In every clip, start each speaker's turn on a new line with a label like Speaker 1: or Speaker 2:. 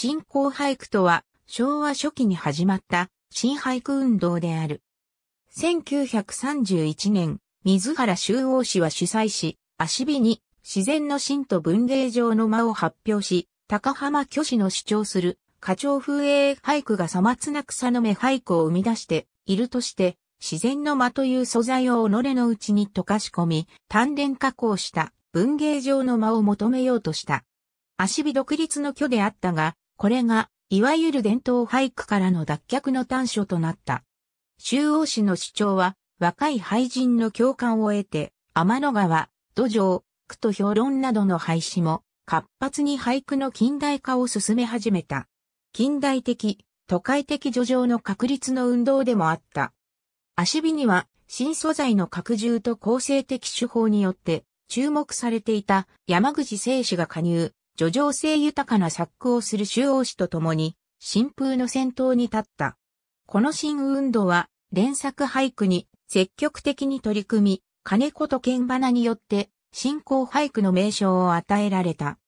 Speaker 1: 新興俳句とは、昭和初期に始まった新俳句運動である。1931年、水原修王氏は主催し、足火に自然の真と文芸上の間を発表し、高浜虚子の主張する、花鳥風営俳句がさまつな草の芽俳句を生み出しているとして、自然の間という素材を己のうちに溶かし込み、丹田加工した文芸上の間を求めようとした。足火独立の巨であったが、これが、いわゆる伝統俳句からの脱却の端緒となった。周王氏の主張は、若い俳人の共感を得て、天の川、土壌、句と評論などの廃止も、活発に俳句の近代化を進め始めた。近代的、都会的叙情の確立の運動でもあった。足火には、新素材の拡充と構成的手法によって、注目されていた山口聖史が加入、叙情性豊かな作句をする周王氏と共に、新風の先頭に立った。この新運動は、連作俳句に積極的に取り組み、金子と剣花によって、新興俳句の名称を与えられた。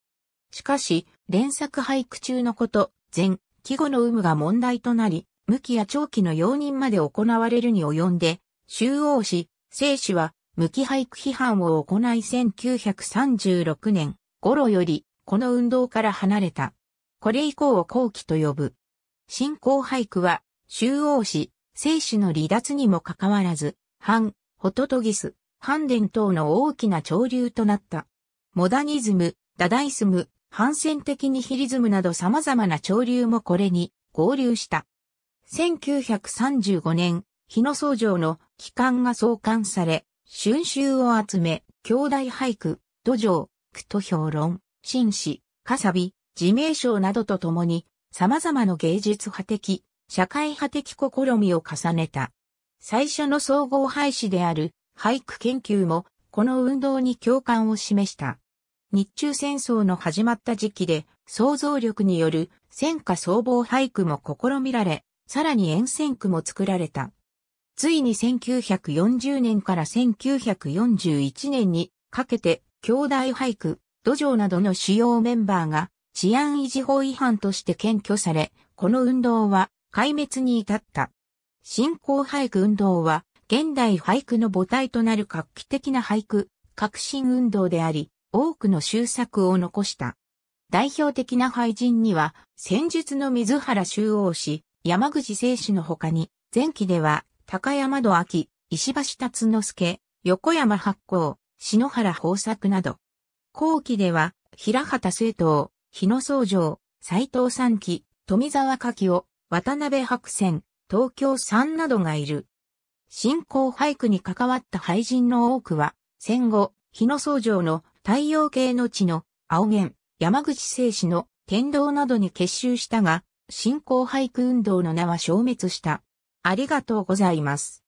Speaker 1: しかし、連作俳句中のこと、前、季語の有無が問題となり、無期や長期の容認まで行われるに及んで、周王氏、聖氏は、無期俳句批判を行い1936年頃より、この運動から離れた。これ以降を後期と呼ぶ。新興俳句は、周王子、生死の離脱にもかかわらず、藩、ホトトギス、藩伝等の大きな潮流となった。モダニズム、ダダイスム、反戦的にヒリズムなど様々な潮流もこれに合流した。1935年、日野総城の機関が創刊され、春秋を集め、兄弟俳句、土壌、句と評論。紳士、かさび、自名称などとともに、様々な芸術派的、社会派的試みを重ねた。最初の総合廃止である俳句研究も、この運動に共感を示した。日中戦争の始まった時期で、想像力による戦火総合俳句も試みられ、さらに沿線区も作られた。ついに1940年から1941年にかけて、兄弟俳句、土壌などの主要メンバーが治安維持法違反として検挙され、この運動は壊滅に至った。新興俳句運動は現代俳句の母体となる画期的な俳句、革新運動であり、多くの修作を残した。代表的な俳人には、戦術の水原周王氏、山口聖氏の他に、前期では、高山戸明、石橋達之助、横山八甲、篠原豊作など、後期では、平畑聖東、日野総城、斎藤三期、富沢柿を、渡辺白泉、東京三などがいる。信仰俳句に関わった俳人の多くは、戦後、日野総城の太陽系の地の青源、山口聖子の天道などに結集したが、信仰俳句運動の名は消滅した。ありがとうございます。